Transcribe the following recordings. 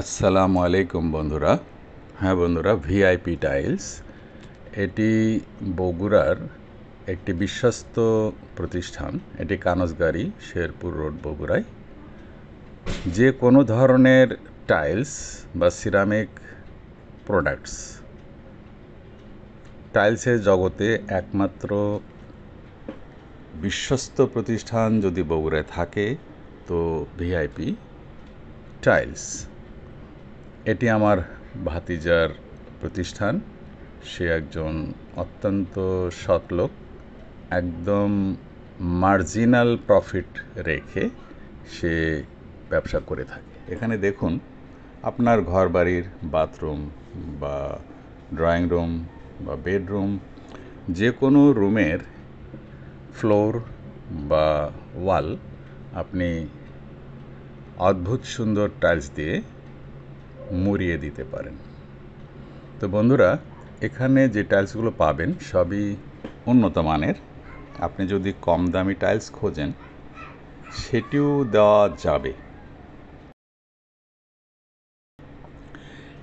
আসসালামু আলাইকুম বন্ধুরা হ্যাঁ বন্ধুরা ভিআইপি টাইলস এটি বগুড়ার একটি বিশ্বস্ত প্রতিষ্ঠান এটি কানসগাড়ি শেরপুর রোড বগুড়ায় যে কোনো ধরনের টাইলস বা সিরামিক প্রোডাক্টস টাইলসের জগতে একমাত্র বিশ্বস্ত প্রতিষ্ঠান যদি বগুড়ায় থাকে তো ভিআইপি টাইলস এটি আমার ভাতিজার প্রতিষ্ঠান সে একজন অত্যন্ত সৎ লোক একদম মার্জিনাল প্রফিট রেখে সে ব্যবসা করে থাকে এখানে দেখুন আপনার ঘর বাড়ির বাথরুম বা ড্রয়িং রুম বা বেডরুম যে কোনো রুমের ফ্লোর বা ওয়াল আপনি অদ্ভুত সুন্দর টাইলস দিয়ে মুড়িয়ে দিতে পারেন তো বন্ধুরা এখানে যে টাইলসগুলো পাবেন সবই উন্নত মানের আপনি যদি কম দামি টাইলস খোঁজেন সেটিও দেওয়া যাবে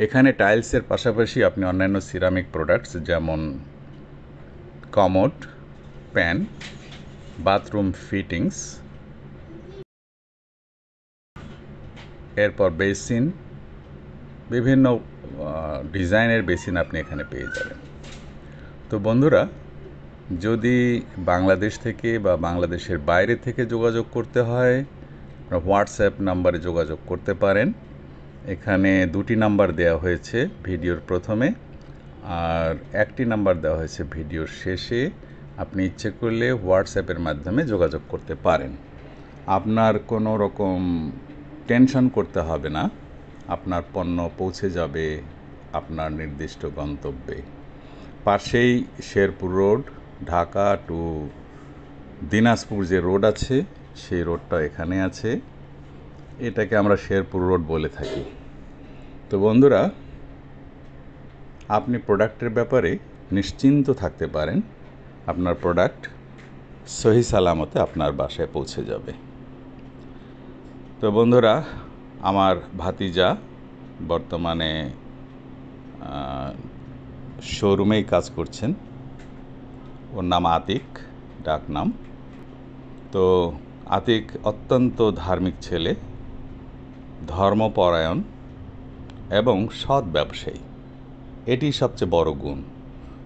এখানে টাইলসের পাশাপাশি আপনি অন্যান্য সিরামিক প্রোডাক্টস যেমন কমোড প্যান বাথরুম ফিটিংস এরপর বেসিন বিভিন্ন ডিজাইনের বেসিন আপনি এখানে পেয়ে যাবেন তো বন্ধুরা যদি বাংলাদেশ থেকে বা বাংলাদেশের বাইরে থেকে যোগাযোগ করতে হয় আপনার হোয়াটসঅ্যাপ নাম্বারে যোগাযোগ করতে পারেন এখানে দুটি নাম্বার দেওয়া হয়েছে ভিডিওর প্রথমে আর একটি নাম্বার দেওয়া হয়েছে ভিডিওর শেষে আপনি ইচ্ছে করলে হোয়াটসঅ্যাপের মাধ্যমে যোগাযোগ করতে পারেন আপনার কোনো রকম টেনশন করতে হবে না আপনার পণ্য পৌঁছে যাবে আপনার নির্দিষ্ট গন্তব্যে পাশেই শেরপুর রোড ঢাকা টু দিনাজপুর যে রোড আছে সেই রোডটা এখানে আছে এটাকে আমরা শেরপুর রোড বলে থাকি তো বন্ধুরা আপনি প্রোডাক্টের ব্যাপারে নিশ্চিন্ত থাকতে পারেন আপনার প্রোডাক্ট সহি সালামতে আপনার বাসায় পৌঁছে যাবে তো বন্ধুরা আমার ভাতিজা বর্তমানে শোরুমেই কাজ করছেন ওর নাম আতিক ডাক নাম তো আতিক অত্যন্ত ধার্মিক ছেলে ধর্মপরায়ণ এবং সৎ ব্যবসায়ী এটি সবচেয়ে বড় গুণ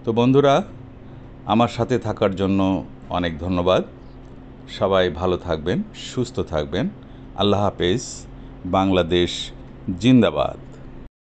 তো বন্ধুরা আমার সাথে থাকার জন্য অনেক ধন্যবাদ সবাই ভালো থাকবেন সুস্থ থাকবেন আল্লাহ হাফেজ बांग्लादेश जिंदाबाद